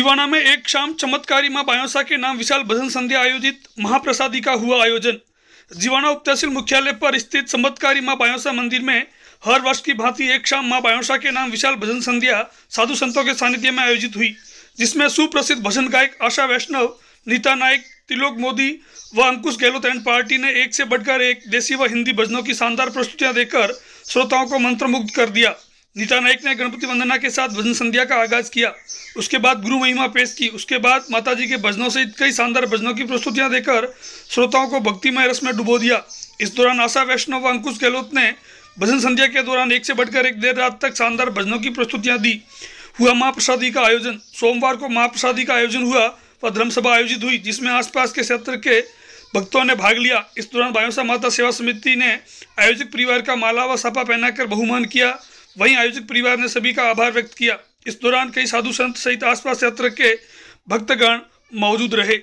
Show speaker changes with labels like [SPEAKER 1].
[SPEAKER 1] दीवाना में एक शाम चमत्कारी माँ बायोसा के नाम विशाल भजन संध्या आयोजित महाप्रसादी का हुआ आयोजन जीवाना उप तहसील मुख्यालय पर स्थित चमत्कारी माँ बायोसा मंदिर में हर वर्ष की भांति एक शाम माँ बायोसा के नाम विशाल भजन संध्या साधु संतों के सानिध्य में आयोजित हुई जिसमें सुप्रसिद्ध भजन गायक आशा वैष्णव नीता नायक तिलोक मोदी व अंकुश गहलोत एंड पार्टी ने एक से बढ़कर एक देसी व हिंदी भजनों की शानदार प्रस्तुतियां देकर श्रोताओं को मंत्रमुग्ध कर दिया नीता नाइक ने गणपति वंदना के साथ भजन संध्या का आगाज किया उसके बाद गुरु महिमा पेश की उसके बाद माताजी के भजनों सहित कई शानदार भजनों की प्रस्तुतियां देकर श्रोताओं को भक्तिमय रस में डुबो दिया इस दौरान आशा वैष्णव व अंकुश गहलोत ने भजन संध्या के दौरान एक से बढ़कर एक देर रात तक शानदार भजनों की प्रस्तुतियाँ दी हुआ महाप्रसादी का आयोजन सोमवार को महाप्रसादी का आयोजन हुआ व धर्मसभा आयोजित हुई जिसमें आसपास के क्षेत्र के भक्तों ने भाग लिया इस दौरान भायोसा माता सेवा समिति ने आयोजक परिवार का माला व सपा पहनाकर बहुमान किया वहीं आयोजक परिवार ने सभी का आभार व्यक्त किया इस दौरान कई साधु संत सहित आसपास यात्रा के भक्तगण मौजूद रहे